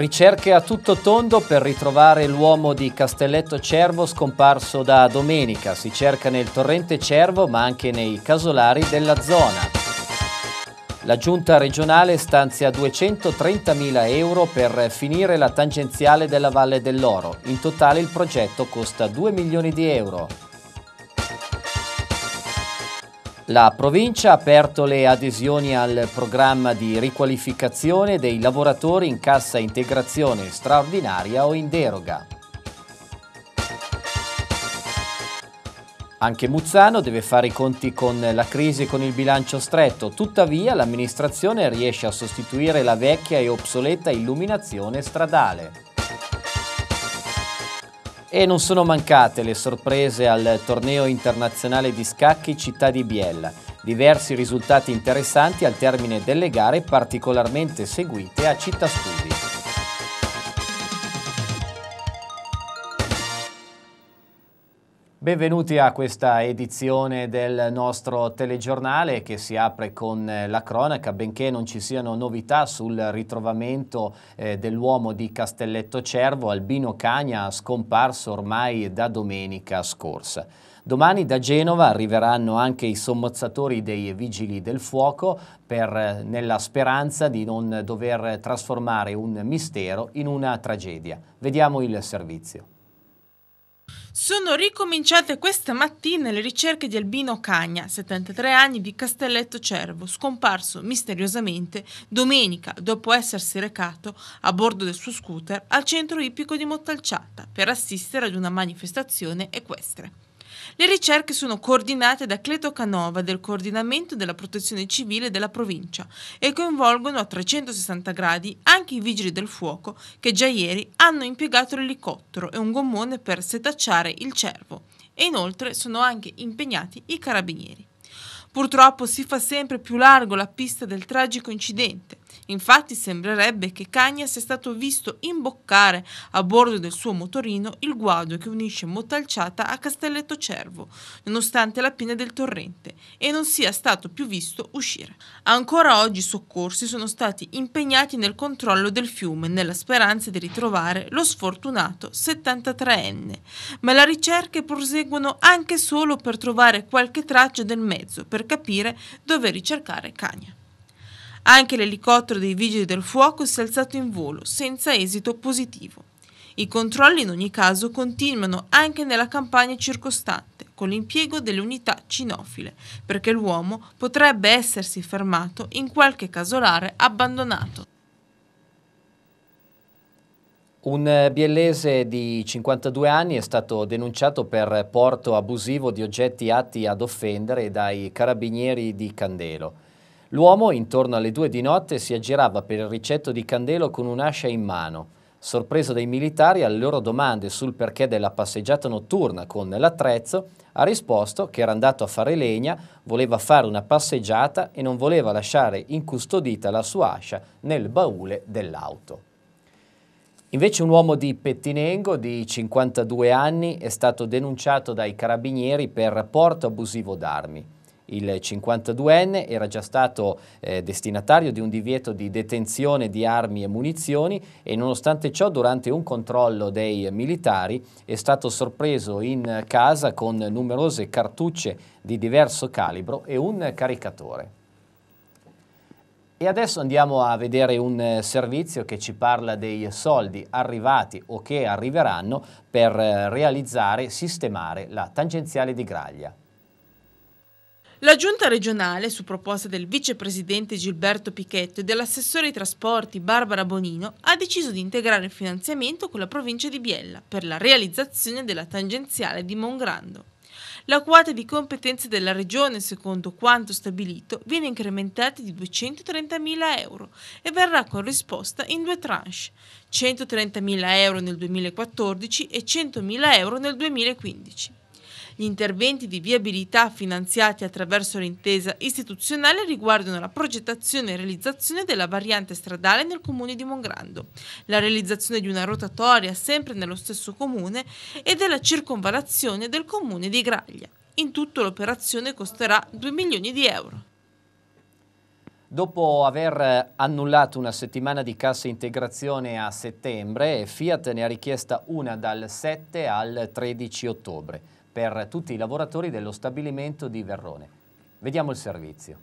Ricerche a tutto tondo per ritrovare l'uomo di Castelletto Cervo scomparso da domenica. Si cerca nel torrente Cervo ma anche nei casolari della zona. La giunta regionale stanzia 230.000 euro per finire la tangenziale della Valle dell'Oro. In totale il progetto costa 2 milioni di euro. La provincia ha aperto le adesioni al programma di riqualificazione dei lavoratori in cassa integrazione straordinaria o in deroga. Anche Muzzano deve fare i conti con la crisi e con il bilancio stretto, tuttavia l'amministrazione riesce a sostituire la vecchia e obsoleta illuminazione stradale. E non sono mancate le sorprese al torneo internazionale di scacchi Città di Biella. Diversi risultati interessanti al termine delle gare particolarmente seguite a Città Studi. Benvenuti a questa edizione del nostro telegiornale che si apre con eh, la cronaca, benché non ci siano novità sul ritrovamento eh, dell'uomo di Castelletto Cervo, Albino Cagna, scomparso ormai da domenica scorsa. Domani da Genova arriveranno anche i sommozzatori dei Vigili del Fuoco per, eh, nella speranza di non dover trasformare un mistero in una tragedia. Vediamo il servizio. Sono ricominciate questa mattina le ricerche di Albino Cagna, 73 anni di Castelletto Cervo, scomparso misteriosamente domenica dopo essersi recato a bordo del suo scooter al centro ippico di Mottalciata per assistere ad una manifestazione equestre. Le ricerche sono coordinate da Cleto Canova del coordinamento della protezione civile della provincia e coinvolgono a 360 gradi anche i vigili del fuoco che già ieri hanno impiegato l'elicottero e un gommone per setacciare il cervo e inoltre sono anche impegnati i carabinieri. Purtroppo si fa sempre più largo la pista del tragico incidente. Infatti sembrerebbe che Cagna sia stato visto imboccare a bordo del suo motorino il guado che unisce Motalciata a Castelletto Cervo, nonostante la pina del torrente, e non sia stato più visto uscire. Ancora oggi i soccorsi sono stati impegnati nel controllo del fiume nella speranza di ritrovare lo sfortunato 73enne, ma le ricerche proseguono anche solo per trovare qualche traccia del mezzo, per capire dove ricercare Cagna. Anche l'elicottero dei vigili del fuoco si è alzato in volo, senza esito positivo. I controlli in ogni caso continuano anche nella campagna circostante, con l'impiego delle unità cinofile, perché l'uomo potrebbe essersi fermato in qualche casolare abbandonato. Un biellese di 52 anni è stato denunciato per porto abusivo di oggetti atti ad offendere dai carabinieri di Candelo. L'uomo, intorno alle due di notte, si aggirava per il ricetto di Candelo con un'ascia in mano. Sorpreso dai militari alle loro domande sul perché della passeggiata notturna con l'attrezzo, ha risposto che era andato a fare legna, voleva fare una passeggiata e non voleva lasciare incustodita la sua ascia nel baule dell'auto. Invece un uomo di Pettinengo di 52 anni è stato denunciato dai carabinieri per rapporto abusivo d'armi. Il 52enne era già stato eh, destinatario di un divieto di detenzione di armi e munizioni e nonostante ciò durante un controllo dei militari è stato sorpreso in casa con numerose cartucce di diverso calibro e un caricatore. E adesso andiamo a vedere un eh, servizio che ci parla dei soldi arrivati o che arriveranno per eh, realizzare, sistemare la tangenziale di Graglia. La giunta regionale, su proposta del vicepresidente Gilberto Pichetto e dell'assessore ai trasporti Barbara Bonino, ha deciso di integrare il finanziamento con la provincia di Biella per la realizzazione della tangenziale di Mongrando. La quota di competenze della Regione, secondo quanto stabilito, viene incrementata di 230.000 euro e verrà corrisposta in due tranche, 130.000 euro nel 2014 e 100.000 euro nel 2015. Gli interventi di viabilità finanziati attraverso l'intesa istituzionale riguardano la progettazione e realizzazione della variante stradale nel comune di Mongrando, la realizzazione di una rotatoria sempre nello stesso comune e della circonvalazione del comune di Graglia. In tutto l'operazione costerà 2 milioni di euro. Dopo aver annullato una settimana di cassa integrazione a settembre, Fiat ne ha richiesta una dal 7 al 13 ottobre per tutti i lavoratori dello stabilimento di Verrone. Vediamo il servizio.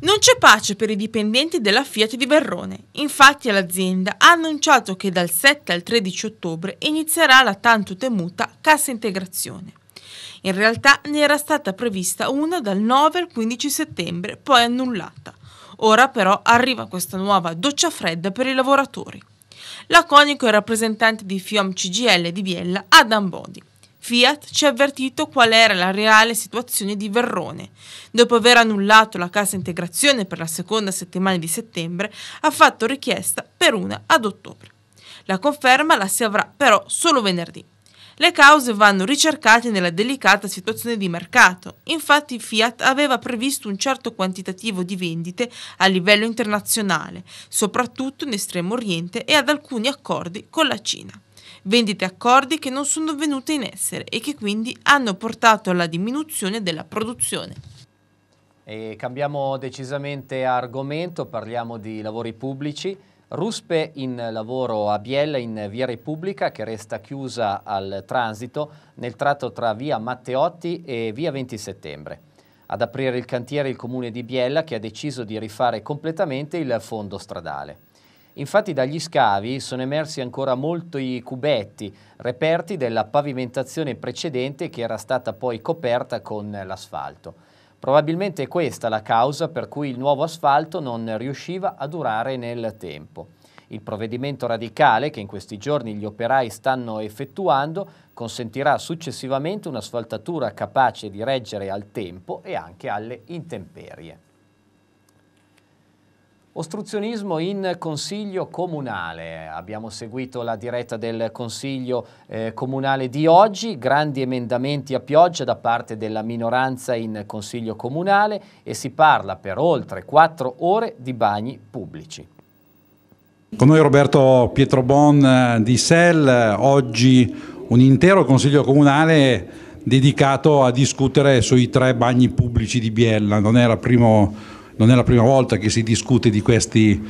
Non c'è pace per i dipendenti della Fiat di Verrone. Infatti l'azienda ha annunciato che dal 7 al 13 ottobre inizierà la tanto temuta cassa integrazione. In realtà ne era stata prevista una dal 9 al 15 settembre, poi annullata. Ora però arriva questa nuova doccia fredda per i lavoratori. Laconico è il rappresentante di Fiom CGL di Biella, Adam Bodi. Fiat ci ha avvertito qual era la reale situazione di Verrone. Dopo aver annullato la cassa integrazione per la seconda settimana di settembre, ha fatto richiesta per una ad ottobre. La conferma la si avrà però solo venerdì. Le cause vanno ricercate nella delicata situazione di mercato. Infatti Fiat aveva previsto un certo quantitativo di vendite a livello internazionale, soprattutto in Estremo Oriente e ad alcuni accordi con la Cina vendite accordi che non sono venute in essere e che quindi hanno portato alla diminuzione della produzione. E cambiamo decisamente argomento, parliamo di lavori pubblici. Ruspe in lavoro a Biella in via Repubblica che resta chiusa al transito nel tratto tra via Matteotti e via 20 settembre. Ad aprire il cantiere il comune di Biella che ha deciso di rifare completamente il fondo stradale. Infatti dagli scavi sono emersi ancora molti cubetti, reperti della pavimentazione precedente che era stata poi coperta con l'asfalto. Probabilmente è questa la causa per cui il nuovo asfalto non riusciva a durare nel tempo. Il provvedimento radicale che in questi giorni gli operai stanno effettuando consentirà successivamente un'asfaltatura capace di reggere al tempo e anche alle intemperie. Ostruzionismo in Consiglio Comunale. Abbiamo seguito la diretta del Consiglio eh, Comunale di oggi, grandi emendamenti a pioggia da parte della minoranza in Consiglio Comunale e si parla per oltre quattro ore di bagni pubblici. Con noi Roberto Pietrobon eh, di SEL, oggi un intero Consiglio Comunale dedicato a discutere sui tre bagni pubblici di Biella. Non era primo non è la prima volta che si discute di questi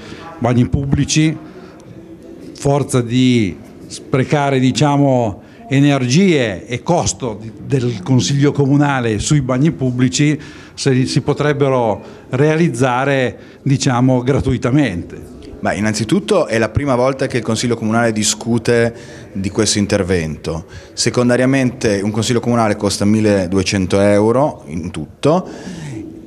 bagni pubblici, forza di sprecare diciamo, energie e costo del Consiglio Comunale sui bagni pubblici se si potrebbero realizzare diciamo, gratuitamente. Beh, innanzitutto è la prima volta che il Consiglio Comunale discute di questo intervento. Secondariamente un Consiglio Comunale costa 1200 euro in tutto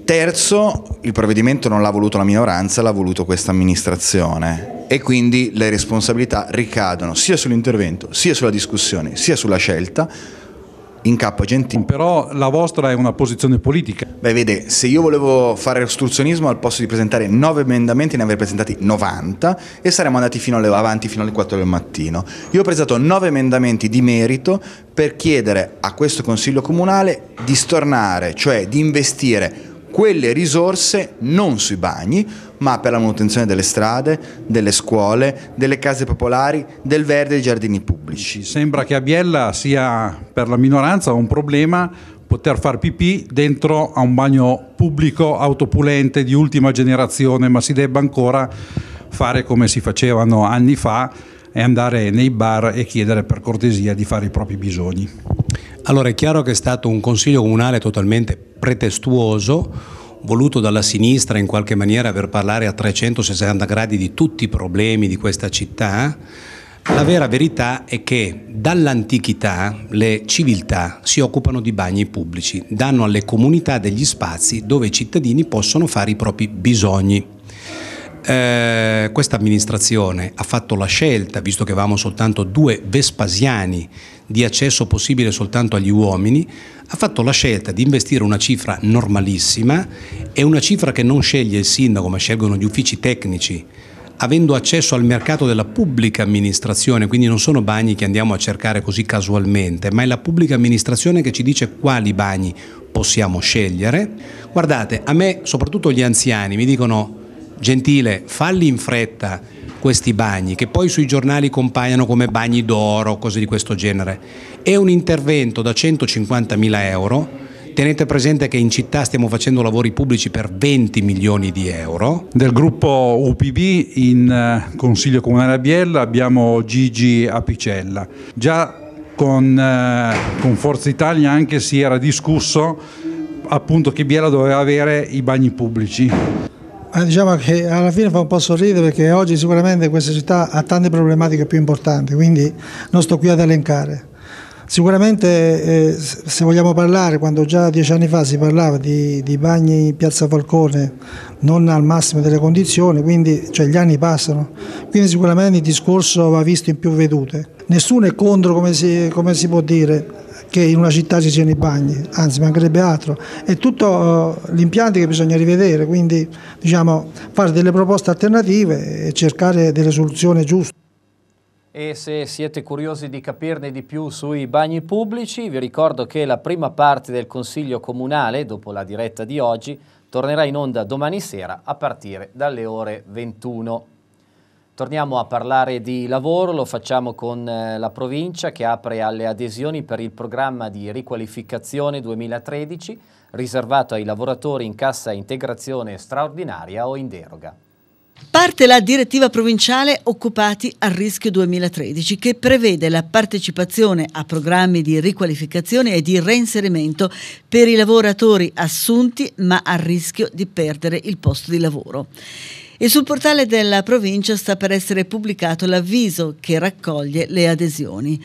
Terzo, il provvedimento non l'ha voluto la minoranza, l'ha voluto questa amministrazione e quindi le responsabilità ricadono sia sull'intervento, sia sulla discussione, sia sulla scelta in capo a Gentile. Però la vostra è una posizione politica. Beh, vede, se io volevo fare ostruzionismo al posto di presentare 9 emendamenti ne avrei presentati 90 e saremmo andati fino alle, avanti fino alle 4 del mattino. Io ho presentato 9 emendamenti di merito per chiedere a questo Consiglio Comunale di stornare, cioè di investire quelle risorse non sui bagni, ma per la manutenzione delle strade, delle scuole, delle case popolari, del verde e dei giardini pubblici. Sembra che a Biella sia per la minoranza un problema poter far pipì dentro a un bagno pubblico autopulente di ultima generazione, ma si debba ancora fare come si facevano anni fa e andare nei bar e chiedere per cortesia di fare i propri bisogni. Allora è chiaro che è stato un consiglio comunale totalmente pretestuoso, voluto dalla sinistra in qualche maniera per parlare a 360 gradi di tutti i problemi di questa città. La vera verità è che dall'antichità le civiltà si occupano di bagni pubblici, danno alle comunità degli spazi dove i cittadini possono fare i propri bisogni. Eh, questa amministrazione ha fatto la scelta, visto che avevamo soltanto due Vespasiani di accesso possibile soltanto agli uomini, ha fatto la scelta di investire una cifra normalissima e una cifra che non sceglie il sindaco ma scelgono gli uffici tecnici avendo accesso al mercato della pubblica amministrazione, quindi non sono bagni che andiamo a cercare così casualmente, ma è la pubblica amministrazione che ci dice quali bagni possiamo scegliere. Guardate, a me, soprattutto gli anziani, mi dicono Gentile, falli in fretta questi bagni, che poi sui giornali compaiono come bagni d'oro, cose di questo genere. È un intervento da 150.000 euro. Tenete presente che in città stiamo facendo lavori pubblici per 20 milioni di euro. Del gruppo UPB in eh, Consiglio Comunale a Biella abbiamo Gigi Apicella. Già con, eh, con Forza Italia anche si era discusso appunto che Biella doveva avere i bagni pubblici. Ah, diciamo che alla fine fa un po' sorridere perché oggi sicuramente questa città ha tante problematiche più importanti, quindi non sto qui ad elencare. Sicuramente eh, se vogliamo parlare, quando già dieci anni fa si parlava di, di, bagni in piazza Falcone non al massimo delle condizioni, quindi cioè, gli anni passano, quindi sicuramente il discorso va visto in più vedute. Nessuno è contro, come si, come si può dire, che in una città ci siano i bagni, anzi mancherebbe altro. È tutto uh, eh, l'impianto che bisogna rivedere, quindi diciamo, fare delle proposte alternative e cercare delle soluzioni giuste. E se siete curiosi di capirne di più sui bagni pubblici, vi ricordo che la prima parte del Consiglio Comunale, dopo la diretta di oggi, tornerà in onda domani sera a partire dalle ore 21. Torniamo a parlare di lavoro, lo facciamo con eh, la provincia che apre alle adesioni per il programma di riqualificazione 2013 riservato ai lavoratori in cassa integrazione straordinaria o in deroga. Parte la direttiva provinciale Occupati a rischio 2013 che prevede la partecipazione a programmi di riqualificazione e di reinserimento per i lavoratori assunti ma a rischio di perdere il posto di lavoro. E sul portale della provincia sta per essere pubblicato l'avviso che raccoglie le adesioni.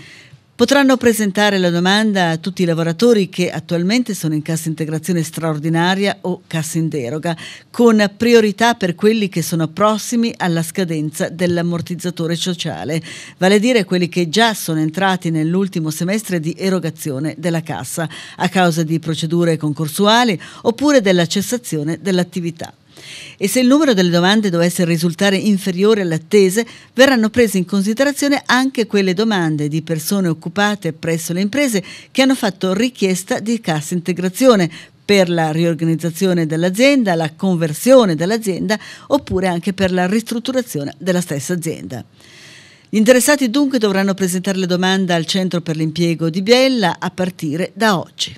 Potranno presentare la domanda a tutti i lavoratori che attualmente sono in cassa integrazione straordinaria o cassa in deroga, con priorità per quelli che sono prossimi alla scadenza dell'ammortizzatore sociale, vale a dire quelli che già sono entrati nell'ultimo semestre di erogazione della cassa a causa di procedure concorsuali oppure della cessazione dell'attività e se il numero delle domande dovesse risultare inferiore alle attese, verranno prese in considerazione anche quelle domande di persone occupate presso le imprese che hanno fatto richiesta di cassa integrazione per la riorganizzazione dell'azienda, la conversione dell'azienda oppure anche per la ristrutturazione della stessa azienda. Gli interessati dunque dovranno presentare le domande al Centro per l'impiego di Biella a partire da oggi.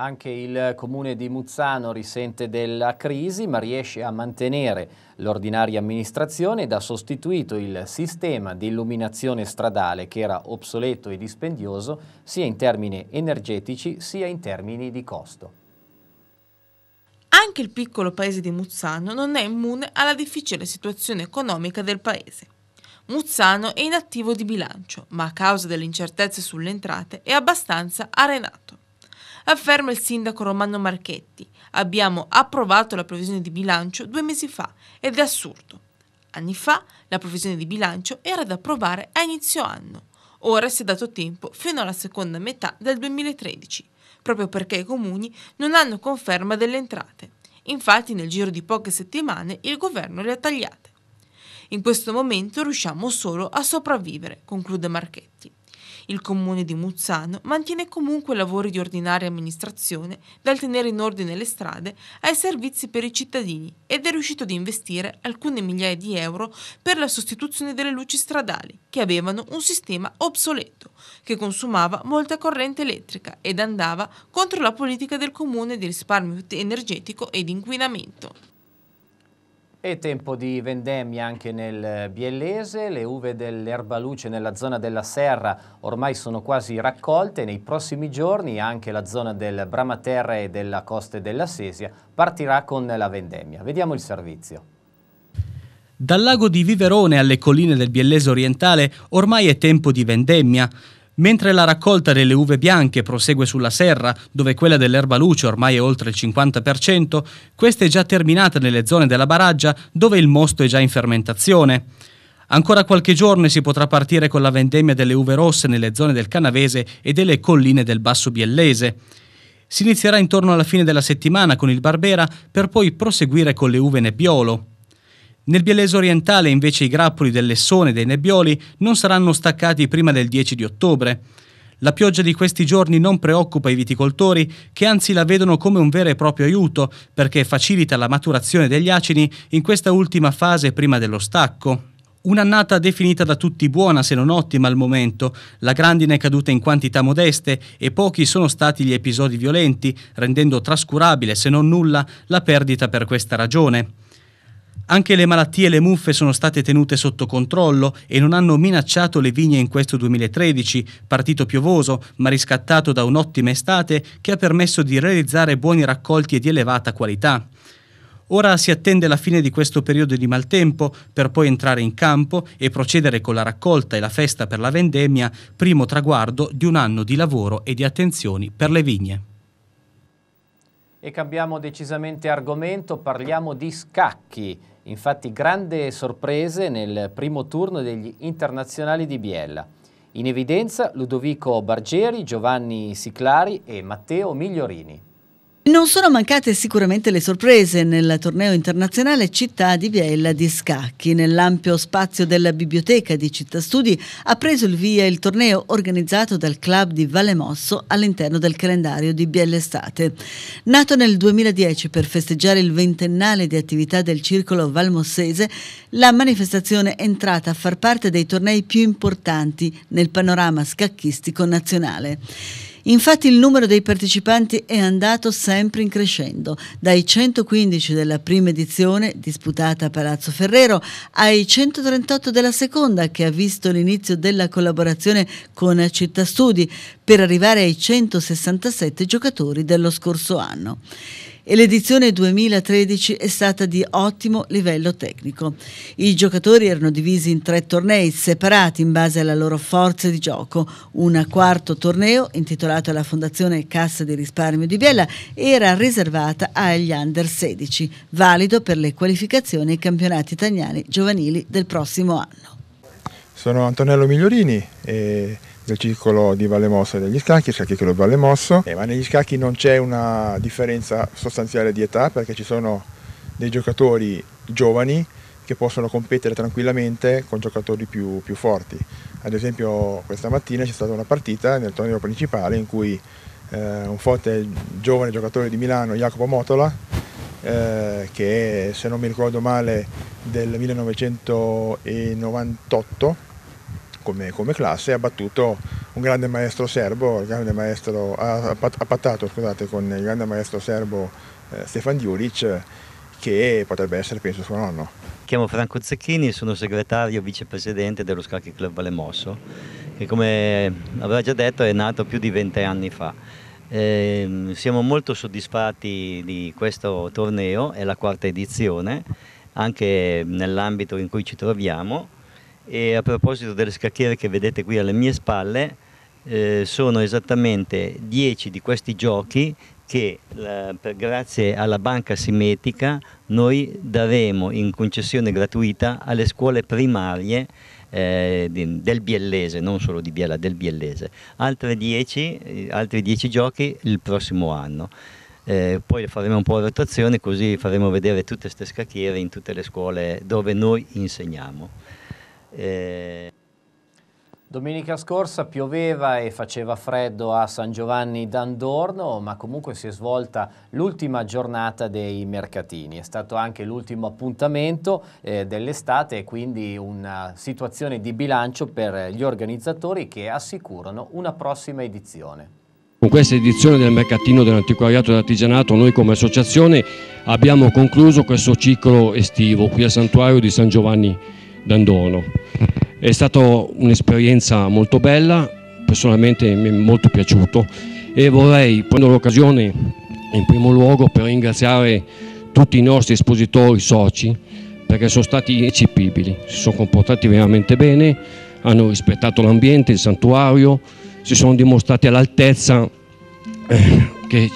Anche il comune di Muzzano risente della crisi ma riesce a mantenere l'ordinaria amministrazione ed ha sostituito il sistema di illuminazione stradale che era obsoleto e dispendioso sia in termini energetici sia in termini di costo. Anche il piccolo paese di Muzzano non è immune alla difficile situazione economica del paese. Muzzano è inattivo di bilancio, ma a causa delle incertezze sulle entrate è abbastanza arenato afferma il sindaco Romano Marchetti. Abbiamo approvato la previsione di bilancio due mesi fa ed è assurdo. Anni fa la previsione di bilancio era da approvare a inizio anno. Ora si è dato tempo fino alla seconda metà del 2013, proprio perché i comuni non hanno conferma delle entrate. Infatti nel giro di poche settimane il governo le ha tagliate. In questo momento riusciamo solo a sopravvivere, conclude Marchetti. Il comune di Muzzano mantiene comunque lavori di ordinaria amministrazione, dal tenere in ordine le strade ai servizi per i cittadini ed è riuscito ad investire alcune migliaia di euro per la sostituzione delle luci stradali, che avevano un sistema obsoleto, che consumava molta corrente elettrica ed andava contro la politica del comune di risparmio energetico ed inquinamento. È tempo di vendemmia anche nel Biellese, le uve dell'Erbaluce nella zona della Serra ormai sono quasi raccolte, nei prossimi giorni anche la zona del Bramaterra e della Costa della Sesia partirà con la vendemmia. Vediamo il servizio. Dal lago di Viverone alle colline del Biellese orientale ormai è tempo di vendemmia. Mentre la raccolta delle uve bianche prosegue sulla serra, dove quella dell'erba luce ormai è oltre il 50%, questa è già terminata nelle zone della baraggia dove il mosto è già in fermentazione. Ancora qualche giorno e si potrà partire con la vendemmia delle uve rosse nelle zone del Canavese e delle colline del Basso Biellese. Si inizierà intorno alla fine della settimana con il Barbera per poi proseguire con le uve Nebbiolo. Nel Biellese orientale invece i grappoli dell'Essone e dei Nebbioli non saranno staccati prima del 10 di ottobre. La pioggia di questi giorni non preoccupa i viticoltori, che anzi la vedono come un vero e proprio aiuto, perché facilita la maturazione degli acini in questa ultima fase prima dello stacco. Un'annata definita da tutti buona se non ottima al momento, la grandine è caduta in quantità modeste e pochi sono stati gli episodi violenti, rendendo trascurabile se non nulla la perdita per questa ragione. Anche le malattie e le muffe sono state tenute sotto controllo e non hanno minacciato le vigne in questo 2013, partito piovoso ma riscattato da un'ottima estate che ha permesso di realizzare buoni raccolti e di elevata qualità. Ora si attende la fine di questo periodo di maltempo per poi entrare in campo e procedere con la raccolta e la festa per la vendemmia, primo traguardo di un anno di lavoro e di attenzioni per le vigne. E cambiamo decisamente argomento, parliamo di scacchi. Infatti grande sorprese nel primo turno degli internazionali di Biella. In evidenza Ludovico Bargeri, Giovanni Siclari e Matteo Migliorini. Non sono mancate sicuramente le sorprese nel torneo internazionale Città di Biella di Scacchi. Nell'ampio spazio della biblioteca di Città Studi ha preso il via il torneo organizzato dal club di Valemosso all'interno del calendario di Biella Estate. Nato nel 2010 per festeggiare il ventennale di attività del circolo valmossese, la manifestazione è entrata a far parte dei tornei più importanti nel panorama scacchistico nazionale. Infatti il numero dei partecipanti è andato sempre in crescendo, dai 115 della prima edizione, disputata a Palazzo Ferrero, ai 138 della seconda, che ha visto l'inizio della collaborazione con Città Studi, per arrivare ai 167 giocatori dello scorso anno e l'edizione 2013 è stata di ottimo livello tecnico. I giocatori erano divisi in tre tornei separati in base alla loro forza di gioco. Un quarto torneo, intitolato alla Fondazione Cassa di Risparmio di Biella, era riservata agli under 16, valido per le qualificazioni ai campionati italiani giovanili del prossimo anno. Sono Antonello Migliorini e del circolo di Vallemossa e degli scacchi, scacchi quello Vallemosso, eh, ma negli scacchi non c'è una differenza sostanziale di età perché ci sono dei giocatori giovani che possono competere tranquillamente con giocatori più, più forti. Ad esempio questa mattina c'è stata una partita nel torneo principale in cui eh, un forte giovane giocatore di Milano, Jacopo Motola, eh, che se non mi ricordo male del 1998 come, come classe, ha battuto un grande maestro serbo, grande maestro, ha, ha pattato scusate, con il grande maestro serbo eh, Stefan Djuric che potrebbe essere penso suo nonno. Chiamo Franco Zecchini, sono segretario vicepresidente dello Scacchi Club Valemosso che come avrà già detto è nato più di 20 anni fa. Eh, siamo molto soddisfatti di questo torneo, è la quarta edizione, anche nell'ambito in cui ci troviamo e a proposito delle scacchiere che vedete qui alle mie spalle eh, sono esattamente 10 di questi giochi che la, per, grazie alla banca simmetrica noi daremo in concessione gratuita alle scuole primarie eh, di, del Biellese, non solo di Biella, del Biellese, dieci, eh, altri 10 giochi il prossimo anno. Eh, poi faremo un po' a rotazione così faremo vedere tutte queste scacchiere in tutte le scuole dove noi insegniamo. Eh... Domenica scorsa pioveva e faceva freddo a San Giovanni d'Andorno, ma comunque si è svolta l'ultima giornata dei mercatini. È stato anche l'ultimo appuntamento eh, dell'estate e quindi una situazione di bilancio per gli organizzatori che assicurano una prossima edizione. Con questa edizione del mercatino dell'antiquariato e dell'artigianato noi come associazione abbiamo concluso questo ciclo estivo qui al santuario di San Giovanni d'Andorno. È stata un'esperienza molto bella, personalmente mi è molto piaciuto e vorrei prendere l'occasione in primo luogo per ringraziare tutti i nostri espositori soci perché sono stati eccepibili, si sono comportati veramente bene, hanno rispettato l'ambiente, il santuario, si sono dimostrati all'altezza eh, che,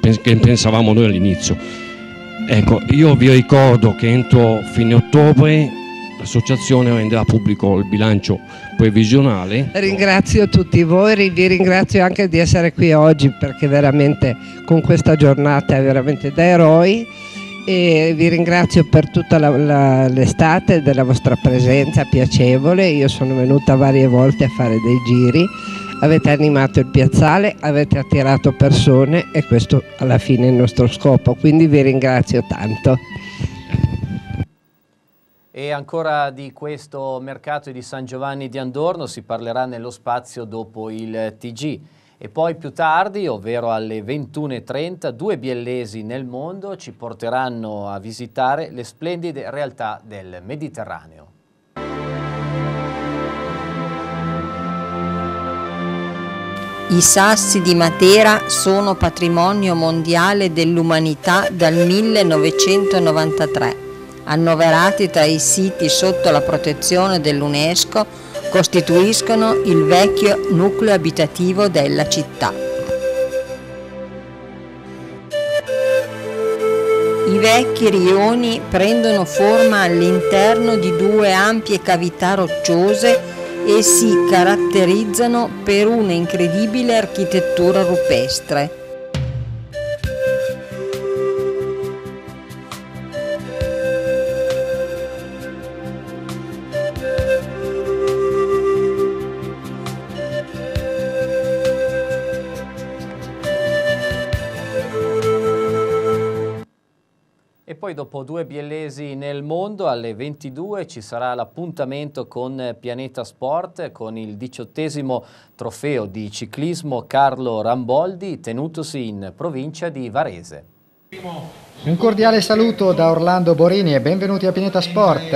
che pensavamo noi all'inizio. Ecco, io vi ricordo che entro fine ottobre l'associazione renderà pubblico il bilancio previsionale. Ringrazio tutti voi, vi ringrazio anche di essere qui oggi perché veramente con questa giornata è veramente da eroi e vi ringrazio per tutta l'estate della vostra presenza piacevole, io sono venuta varie volte a fare dei giri avete animato il piazzale, avete attirato persone e questo alla fine è il nostro scopo, quindi vi ringrazio tanto. E ancora di questo mercato di San Giovanni di Andorno si parlerà nello spazio dopo il TG. E poi più tardi, ovvero alle 21.30, due biellesi nel mondo ci porteranno a visitare le splendide realtà del Mediterraneo. I sassi di Matera sono patrimonio mondiale dell'umanità dal 1993 annoverati tra i siti sotto la protezione dell'UNESCO, costituiscono il vecchio nucleo abitativo della città. I vecchi rioni prendono forma all'interno di due ampie cavità rocciose e si caratterizzano per una incredibile architettura rupestre. poi dopo due biellesi nel mondo alle 22 ci sarà l'appuntamento con Pianeta Sport con il diciottesimo trofeo di ciclismo Carlo Ramboldi tenutosi in provincia di Varese. Un cordiale saluto da Orlando Borini e benvenuti a Pianeta Sport.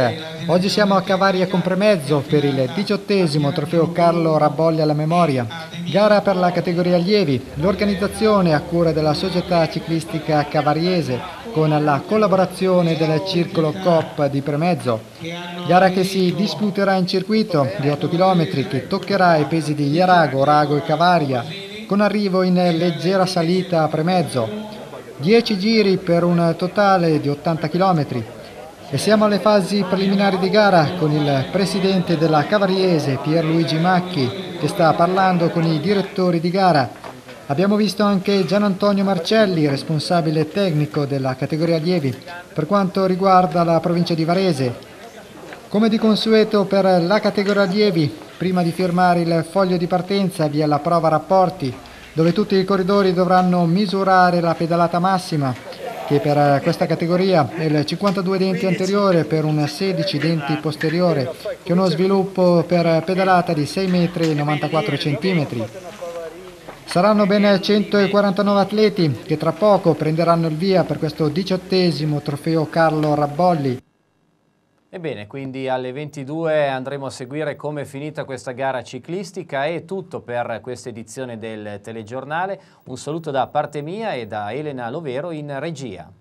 Oggi siamo a Cavaria Compremezzo per il diciottesimo trofeo Carlo Rabolli alla memoria. Gara per la categoria allievi, l'organizzazione a cura della società ciclistica cavariese con la collaborazione del Circolo Coppa di Premezzo, gara che si disputerà in circuito di 8 km che toccherà i pesi di Ierago, Rago e Cavaria, con arrivo in leggera salita a Premezzo, 10 giri per un totale di 80 km. E siamo alle fasi preliminari di gara con il presidente della Cavariese Pierluigi Macchi che sta parlando con i direttori di gara Abbiamo visto anche Gian Antonio Marcelli, responsabile tecnico della categoria allievi, per quanto riguarda la provincia di Varese. Come di consueto per la categoria allievi, prima di firmare il foglio di partenza vi è la prova rapporti, dove tutti i corridori dovranno misurare la pedalata massima, che per questa categoria è il 52 denti anteriore per un 16 denti posteriore, che è uno sviluppo per pedalata di 6,94 m. Saranno ben 149 atleti che tra poco prenderanno il via per questo diciottesimo trofeo Carlo Rabbolli. Ebbene, quindi alle 22 andremo a seguire come è finita questa gara ciclistica. È tutto per questa edizione del telegiornale. Un saluto da parte mia e da Elena Lovero in regia.